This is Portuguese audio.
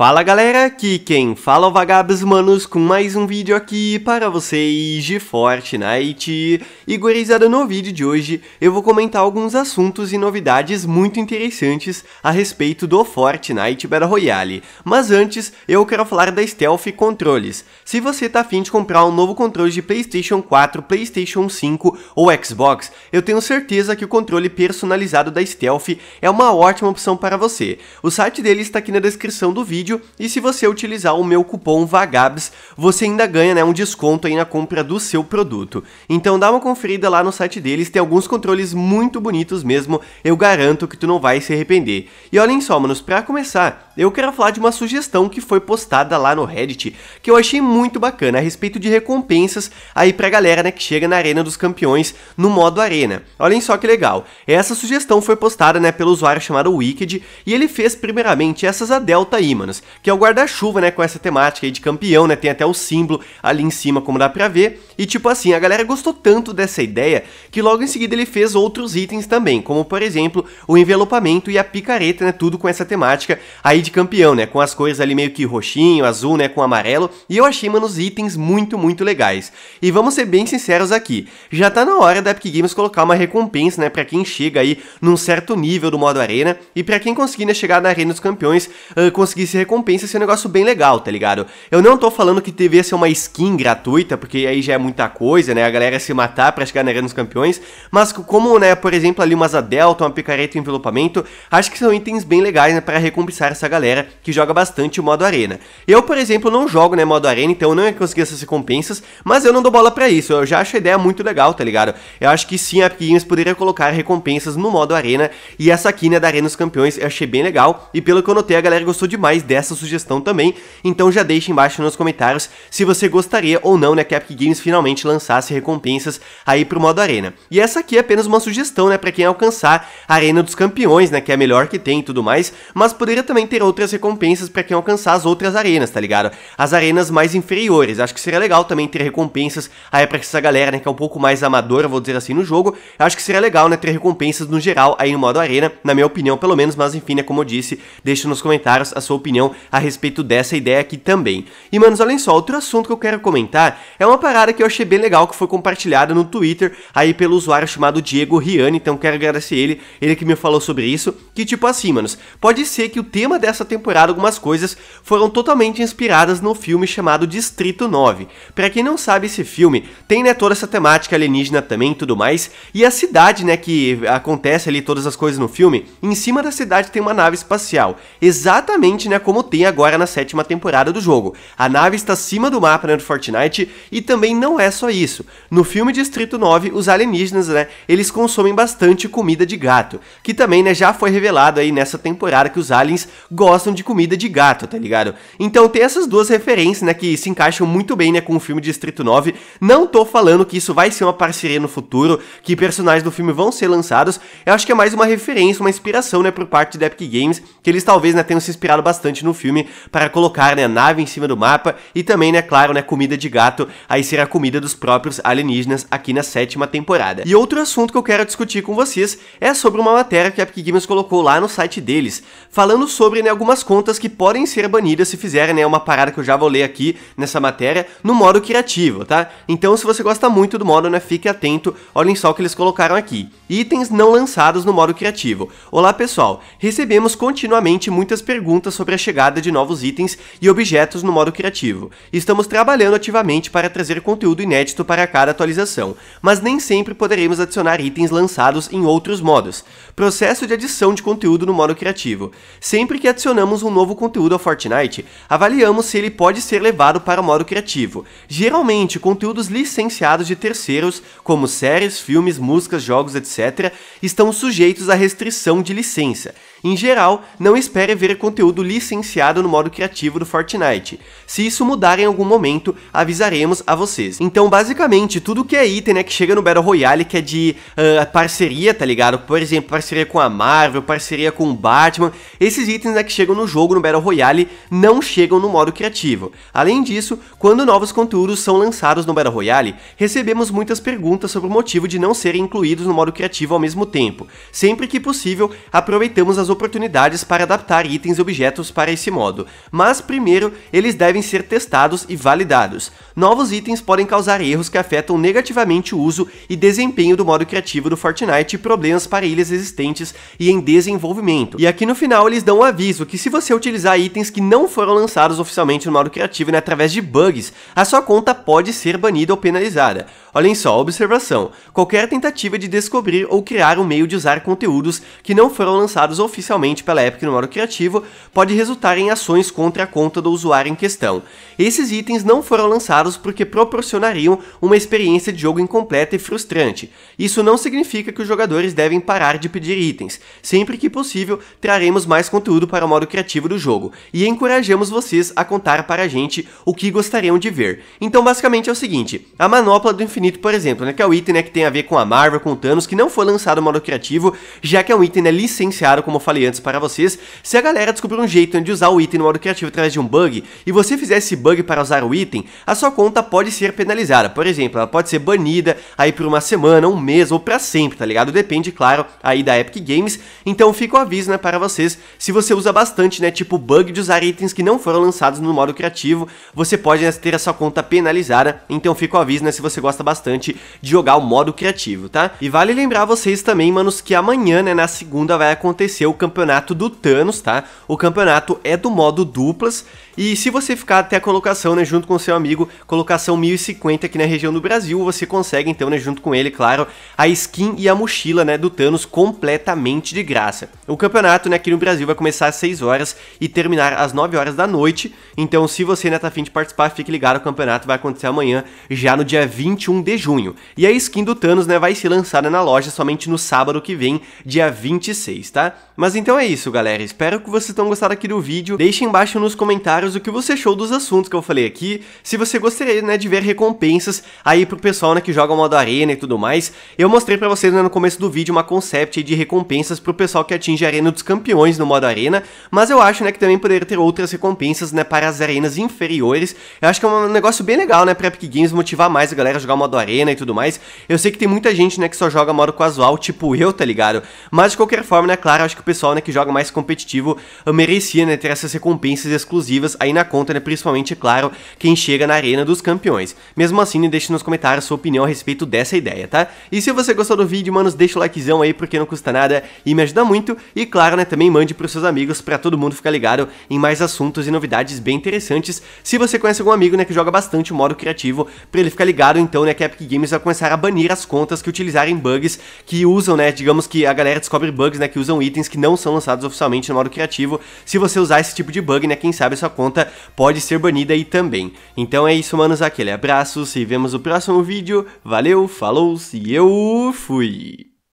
Fala galera, aqui quem fala é o Vagabos Manos com mais um vídeo aqui para vocês de Fortnite. E gurizada, no vídeo de hoje eu vou comentar alguns assuntos e novidades muito interessantes a respeito do Fortnite Battle Royale. Mas antes, eu quero falar da Stealth Controles. Se você tá afim de comprar um novo controle de Playstation 4, Playstation 5 ou Xbox, eu tenho certeza que o controle personalizado da Stealth é uma ótima opção para você. O site dele está aqui na descrição do vídeo vídeo e se você utilizar o meu cupom VAGABS, você ainda ganha né, um desconto aí na compra do seu produto. Então dá uma conferida lá no site deles, tem alguns controles muito bonitos mesmo, eu garanto que tu não vai se arrepender. E olhem só, manos, pra começar, eu quero falar de uma sugestão que foi postada lá no Reddit, que eu achei muito bacana a respeito de recompensas aí pra galera né, que chega na Arena dos Campeões no modo Arena. Olhem só que legal. Essa sugestão foi postada né, pelo usuário chamado Wicked e ele fez primeiramente essas a Delta Ímanos, que é o guarda-chuva né, com essa temática aí de campeão, né, tem até o símbolo ali em cima como dá pra ver. E tipo assim, a galera gostou tanto dessa ideia que logo em seguida ele fez outros itens também, como por exemplo o envelopamento e a picareta, né, tudo com essa temática aí de de campeão, né? Com as cores ali meio que roxinho, azul, né? Com amarelo. E eu achei, mano, os itens muito, muito legais. E vamos ser bem sinceros aqui. Já tá na hora da Epic Games colocar uma recompensa, né? Pra quem chega aí num certo nível do modo arena. E pra quem conseguir, né, chegar na Arena dos Campeões, uh, conseguir se recompensa, esse é um negócio bem legal, tá ligado? Eu não tô falando que devia ser uma skin gratuita, porque aí já é muita coisa, né? A galera se matar pra chegar na Arena dos Campeões. Mas como, né, por exemplo, ali uma asa uma picareta e um envelopamento, acho que são itens bem legais, né? Pra recompensar essa galera galera que joga bastante o modo arena. Eu, por exemplo, não jogo né, modo arena, então é eu não ia conseguir essas recompensas, mas eu não dou bola para isso. Eu já acho a ideia muito legal, tá ligado? Eu acho que sim, a Epic Games poderia colocar recompensas no modo arena e essa aqui, né, da Arena dos Campeões, eu achei bem legal e pelo que eu notei, a galera gostou demais dessa sugestão também. Então já deixa embaixo nos comentários se você gostaria ou não, né, que a Epic Games finalmente lançasse recompensas aí pro modo arena. E essa aqui é apenas uma sugestão, né, para quem alcançar a Arena dos Campeões, né, que é a melhor que tem e tudo mais, mas poderia também ter ter outras recompensas para quem alcançar as outras arenas, tá ligado? As arenas mais inferiores. Acho que seria legal também ter recompensas aí pra essa galera, né, que é um pouco mais amadora, vou dizer assim, no jogo. Acho que seria legal, né, ter recompensas no geral aí no modo arena, na minha opinião, pelo menos, mas enfim, né, como eu disse, deixa nos comentários a sua opinião a respeito dessa ideia aqui também. E, manos, olhem só, outro assunto que eu quero comentar é uma parada que eu achei bem legal, que foi compartilhada no Twitter aí pelo usuário chamado Diego Riani, então quero agradecer ele, ele que me falou sobre isso, que tipo assim, manos, pode ser que o tema dessa dessa temporada algumas coisas foram totalmente inspiradas no filme chamado Distrito 9. Para quem não sabe esse filme, tem né toda essa temática alienígena também e tudo mais, e a cidade, né, que acontece ali todas as coisas no filme, em cima da cidade tem uma nave espacial, exatamente, né, como tem agora na sétima temporada do jogo. A nave está acima do mapa né, do Fortnite e também não é só isso. No filme Distrito 9, os alienígenas, né, eles consomem bastante comida de gato, que também, né, já foi revelado aí nessa temporada que os aliens gostam de comida de gato, tá ligado? Então tem essas duas referências, né, que se encaixam muito bem, né, com o filme Distrito 9. Não tô falando que isso vai ser uma parceria no futuro, que personagens do filme vão ser lançados. Eu acho que é mais uma referência, uma inspiração, né, por parte da Epic Games, que eles talvez, né, tenham se inspirado bastante no filme para colocar, né, a nave em cima do mapa e também, né, claro, né, comida de gato, aí será a comida dos próprios alienígenas aqui na sétima temporada. E outro assunto que eu quero discutir com vocês é sobre uma matéria que a Epic Games colocou lá no site deles, falando sobre, né, né, algumas contas que podem ser banidas se fizerem, né, uma parada que eu já vou ler aqui nessa matéria, no modo criativo, tá? Então, se você gosta muito do modo, né, fique atento, olhem só o que eles colocaram aqui. Itens não lançados no modo criativo. Olá, pessoal. Recebemos continuamente muitas perguntas sobre a chegada de novos itens e objetos no modo criativo. Estamos trabalhando ativamente para trazer conteúdo inédito para cada atualização, mas nem sempre poderemos adicionar itens lançados em outros modos. Processo de adição de conteúdo no modo criativo. Sempre que adicionamos um novo conteúdo ao Fortnite, avaliamos se ele pode ser levado para o modo criativo. Geralmente, conteúdos licenciados de terceiros, como séries, filmes, músicas, jogos, etc., estão sujeitos à restrição de licença. Em geral, não espere ver conteúdo licenciado no modo criativo do Fortnite. Se isso mudar em algum momento, avisaremos a vocês. Então, basicamente, tudo que é item, né, que chega no Battle Royale, que é de uh, parceria, tá ligado? Por exemplo, parceria com a Marvel, parceria com o Batman, esses itens né, que chegam no jogo, no Battle Royale, não chegam no modo criativo. Além disso, quando novos conteúdos são lançados no Battle Royale, recebemos muitas perguntas sobre o motivo de não serem incluídos no modo criativo ao mesmo tempo. Sempre que possível, aproveitamos as oportunidades para adaptar itens e objetos para esse modo, mas primeiro eles devem ser testados e validados. Novos itens podem causar erros que afetam negativamente o uso e desempenho do modo criativo do Fortnite e problemas para ilhas existentes e em desenvolvimento. E aqui no final eles dão um aviso que se você utilizar itens que não foram lançados oficialmente no modo criativo né, através de bugs, a sua conta pode ser banida ou penalizada. Olhem só, observação, qualquer tentativa de descobrir ou criar um meio de usar conteúdos que não foram lançados oficialmente oficialmente pela Epic no modo criativo, pode resultar em ações contra a conta do usuário em questão. Esses itens não foram lançados porque proporcionariam uma experiência de jogo incompleta e frustrante. Isso não significa que os jogadores devem parar de pedir itens. Sempre que possível, traremos mais conteúdo para o modo criativo do jogo e encorajamos vocês a contar para a gente o que gostariam de ver. Então, basicamente é o seguinte: a manopla do infinito, por exemplo, né, que é o item né, que tem a ver com a Marvel, com o Thanos, que não foi lançado no modo criativo, já que é um item né, licenciado como falei antes para vocês, se a galera descobriu um jeito de usar o item no modo criativo através de um bug, e você fizer esse bug para usar o item, a sua conta pode ser penalizada. Por exemplo, ela pode ser banida aí por uma semana, um mês ou para sempre, tá ligado? Depende, claro, aí da Epic Games. Então fica o aviso, né, para vocês, se você usa bastante, né, tipo bug de usar itens que não foram lançados no modo criativo, você pode né, ter a sua conta penalizada. Então fica o aviso, né, se você gosta bastante de jogar o modo criativo, tá? E vale lembrar vocês também, manos, que amanhã, né, na segunda vai acontecer o campeonato do Thanos, tá? O campeonato é do modo duplas e se você ficar até a colocação, né, junto com seu amigo, colocação 1050 aqui na região do Brasil, você consegue então, né, junto com ele, claro, a skin e a mochila, né, do Thanos completamente de graça. O campeonato, né, aqui no Brasil vai começar às 6 horas e terminar às 9 horas da noite, então se você ainda né, tá afim de participar, fique ligado, o campeonato vai acontecer amanhã, já no dia 21 de junho. E a skin do Thanos, né, vai ser lançada na loja somente no sábado que vem, dia 26, tá? Mas então é isso, galera, espero que vocês tenham gostado aqui do vídeo, deixem embaixo nos comentários comentários o que você achou dos assuntos que eu falei aqui. Se você gostaria, né, de ver recompensas aí pro pessoal, né, que joga modo arena e tudo mais. Eu mostrei para vocês, né, no começo do vídeo uma concept de recompensas pro pessoal que atinge a Arena dos Campeões no modo arena, mas eu acho, né, que também poderia ter outras recompensas, né, para as arenas inferiores. Eu acho que é um negócio bem legal, né, pra Epic Games motivar mais a galera a jogar modo arena e tudo mais. Eu sei que tem muita gente, né, que só joga modo casual, tipo eu, tá ligado? Mas de qualquer forma, né, claro, acho que o pessoal, né, que joga mais competitivo merecia, né, ter essas recompensas exclusivas partidas, aí na conta, né, principalmente, é claro, quem chega na Arena dos Campeões. Mesmo assim, né, deixe nos comentários sua opinião a respeito dessa ideia, tá? E se você gostou do vídeo, mano deixa o likezão aí, porque não custa nada e me ajuda muito. E claro, né, também mande pros seus amigos para todo mundo ficar ligado em mais assuntos e novidades bem interessantes. Se você conhece algum amigo, né, que joga bastante o modo criativo, para ele ficar ligado, então, né, que a Epic Games vai começar a banir as contas que utilizarem bugs, que usam, né, digamos que a galera descobre bugs, né, que usam itens que não são lançados oficialmente no modo criativo. Se você usar esse tipo de bug, né, quem sabe a sua conta pode ser banida aí também. Então é isso, manos, aquele abraço, se vemos no próximo vídeo, valeu, falou e eu fui!